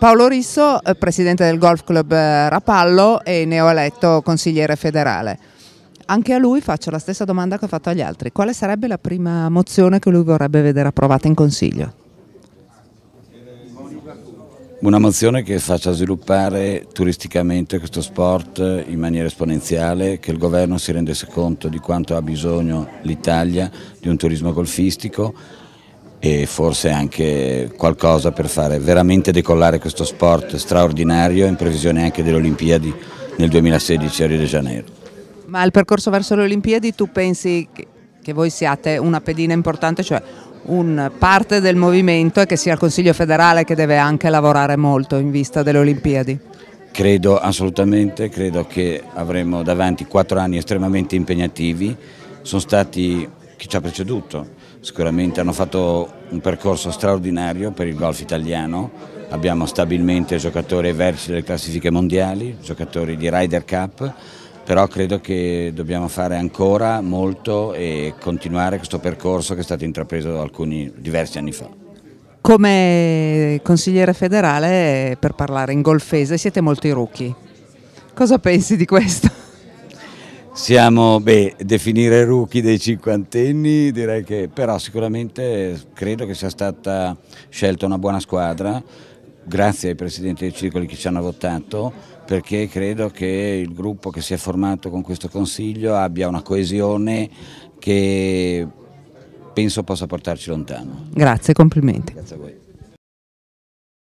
Paolo Risso, eh, presidente del Golf Club eh, Rapallo e neoeletto consigliere federale. Anche a lui faccio la stessa domanda che ho fatto agli altri. Quale sarebbe la prima mozione che lui vorrebbe vedere approvata in Consiglio? Una mozione che faccia sviluppare turisticamente questo sport eh, in maniera esponenziale, che il governo si rendesse conto di quanto ha bisogno l'Italia di un turismo golfistico, e forse anche qualcosa per fare veramente decollare questo sport straordinario in previsione anche delle Olimpiadi nel 2016 a Rio de Janeiro. Ma il percorso verso le Olimpiadi tu pensi che voi siate una pedina importante, cioè un parte del movimento e che sia il Consiglio federale che deve anche lavorare molto in vista delle Olimpiadi? Credo assolutamente, credo che avremo davanti quattro anni estremamente impegnativi, sono stati chi ci ha preceduto, sicuramente hanno fatto un percorso straordinario per il golf italiano, abbiamo stabilmente giocatori ai vertici delle classifiche mondiali, giocatori di Ryder Cup, però credo che dobbiamo fare ancora molto e continuare questo percorso che è stato intrapreso alcuni diversi anni fa. Come consigliere federale per parlare in golfese siete molto i rookie. Cosa pensi di questo? Siamo, beh, definire rookie dei cinquantenni direi che, però sicuramente credo che sia stata scelta una buona squadra, grazie ai presidenti dei circoli che ci hanno votato, perché credo che il gruppo che si è formato con questo consiglio abbia una coesione che penso possa portarci lontano. Grazie, complimenti. Grazie a voi.